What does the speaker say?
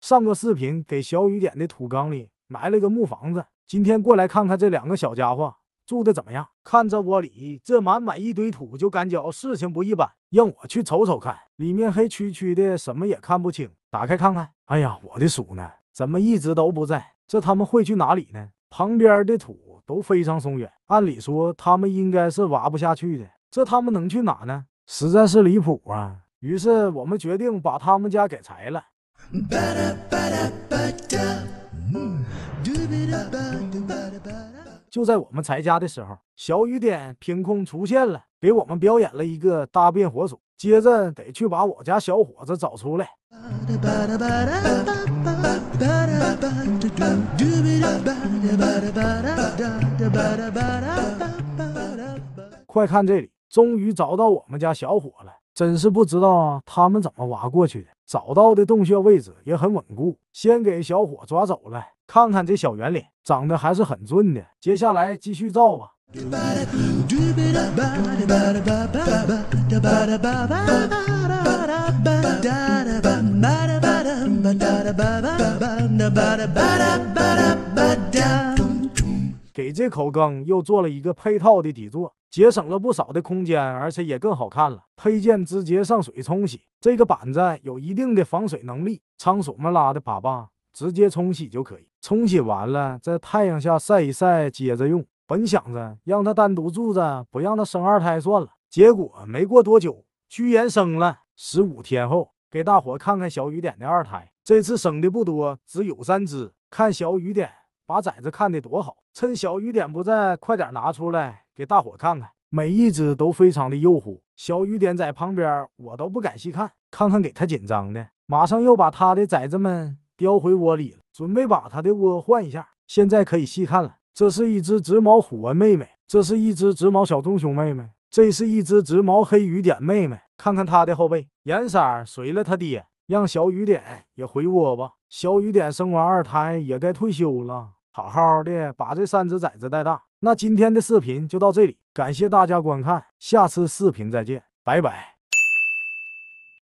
上个视频给小雨点的土缸里埋了个木房子，今天过来看看这两个小家伙住的怎么样。看这窝里这满满一堆土，就感觉事情不一般，让我去瞅瞅看。里面黑黢黢的，什么也看不清。打开看看，哎呀，我的鼠呢？怎么一直都不在？这他们会去哪里呢？旁边的土都非常松软，按理说他们应该是挖不下去的。这他们能去哪呢？实在是离谱啊！于是我们决定把他们家给拆了。就在我们拆家的时候，小雨点凭空出现了，给我们表演了一个大变活鼠。接着得去把我家小伙子找出来。快看这里！终于找到我们家小伙了，真是不知道他们怎么挖过去的。找到的洞穴位置也很稳固，先给小伙抓走了。看看这小圆脸，长得还是很俊的。接下来继续造吧。给这口缸又做了一个配套的底座。节省了不少的空间，而且也更好看了。配件直接上水冲洗，这个板子有一定的防水能力。仓鼠们拉的粑粑直接冲洗就可以。冲洗完了，在太阳下晒一晒，接着用。本想着让它单独住着，不让它生二胎算了。结果没过多久，居然生了。十五天后，给大伙看看小雨点的二胎。这次生的不多，只有三只。看小雨点把崽子看的多好。趁小雨点不在，快点拿出来。给大伙看看，每一只都非常的诱虎。小雨点在旁边，我都不敢细看。看看，给他紧张的，马上又把他的崽子们叼回窝里了，准备把他的窝换一下。现在可以细看了，这是一只直毛虎纹妹妹，这是一只直毛小棕熊妹妹，这是一只直毛黑雨点妹妹。看看它的后背颜色，随了他爹。让小雨点也回窝吧。小雨点生完二胎也该退休了，好好的把这三只崽子带大。那今天的视频就到这里，感谢大家观看，下次视频再见，拜拜。